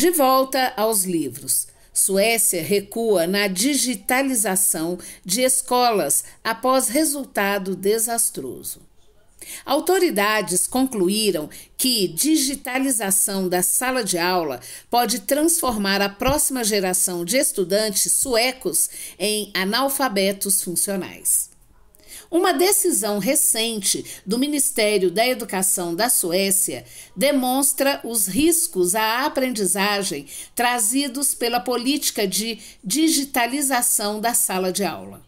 De volta aos livros. Suécia recua na digitalização de escolas após resultado desastroso. Autoridades concluíram que digitalização da sala de aula pode transformar a próxima geração de estudantes suecos em analfabetos funcionais. Uma decisão recente do Ministério da Educação da Suécia demonstra os riscos à aprendizagem trazidos pela política de digitalização da sala de aula.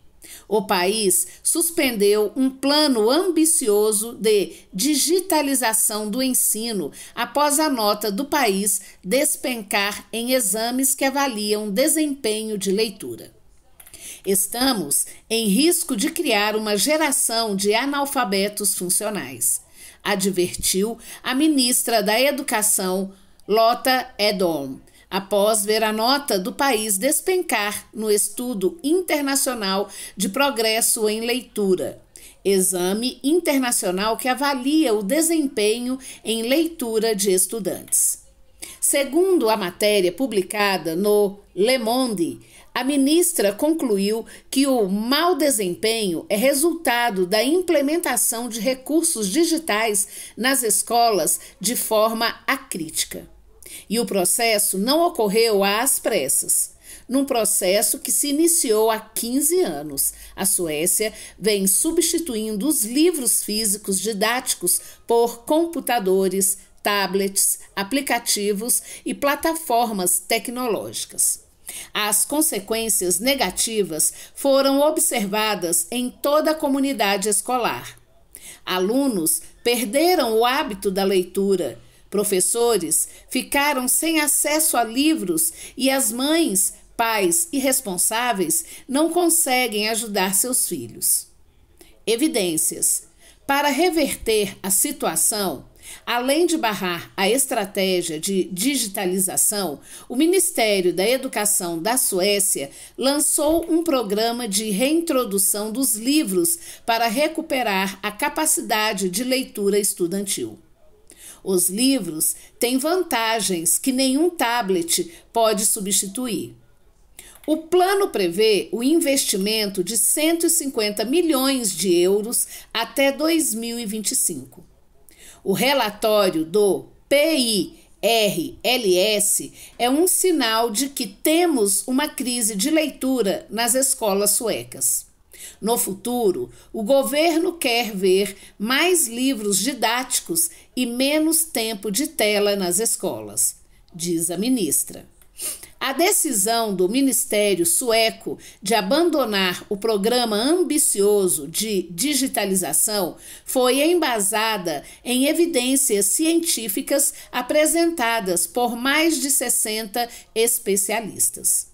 O país suspendeu um plano ambicioso de digitalização do ensino após a nota do país despencar em exames que avaliam desempenho de leitura. Estamos em risco de criar uma geração de analfabetos funcionais, advertiu a ministra da Educação, Lota Edom, após ver a nota do país despencar no estudo internacional de progresso em leitura exame internacional que avalia o desempenho em leitura de estudantes. Segundo a matéria publicada no Le Monde, a ministra concluiu que o mau desempenho é resultado da implementação de recursos digitais nas escolas de forma acrítica. E o processo não ocorreu às pressas. Num processo que se iniciou há 15 anos, a Suécia vem substituindo os livros físicos didáticos por computadores, tablets, aplicativos e plataformas tecnológicas. As consequências negativas foram observadas em toda a comunidade escolar. Alunos perderam o hábito da leitura, professores ficaram sem acesso a livros e as mães, pais e responsáveis não conseguem ajudar seus filhos. Evidências. Para reverter a situação, Além de barrar a estratégia de digitalização, o Ministério da Educação da Suécia lançou um programa de reintrodução dos livros para recuperar a capacidade de leitura estudantil. Os livros têm vantagens que nenhum tablet pode substituir. O plano prevê o investimento de 150 milhões de euros até 2025. O relatório do PIRLS é um sinal de que temos uma crise de leitura nas escolas suecas. No futuro, o governo quer ver mais livros didáticos e menos tempo de tela nas escolas, diz a ministra. A decisão do Ministério Sueco de abandonar o programa ambicioso de digitalização foi embasada em evidências científicas apresentadas por mais de 60 especialistas.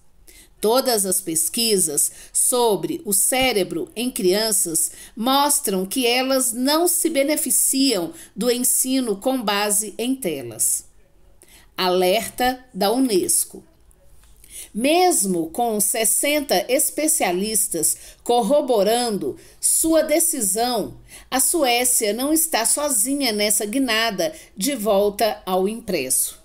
Todas as pesquisas sobre o cérebro em crianças mostram que elas não se beneficiam do ensino com base em telas. Alerta da Unesco. Mesmo com 60 especialistas corroborando sua decisão, a Suécia não está sozinha nessa guinada de volta ao impresso.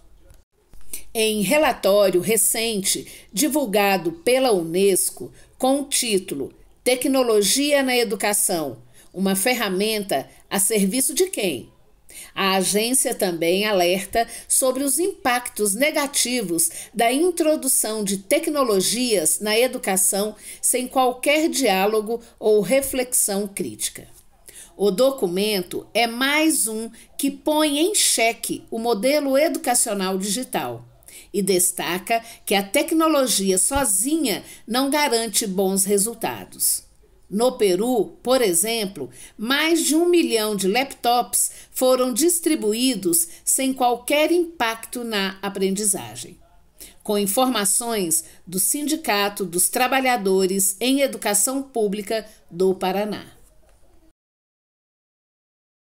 Em relatório recente divulgado pela Unesco com o título Tecnologia na Educação uma ferramenta a serviço de quem? A agência também alerta sobre os impactos negativos da introdução de tecnologias na educação sem qualquer diálogo ou reflexão crítica. O documento é mais um que põe em xeque o modelo educacional digital e destaca que a tecnologia sozinha não garante bons resultados. No Peru, por exemplo, mais de um milhão de laptops foram distribuídos sem qualquer impacto na aprendizagem. Com informações do Sindicato dos Trabalhadores em Educação Pública do Paraná.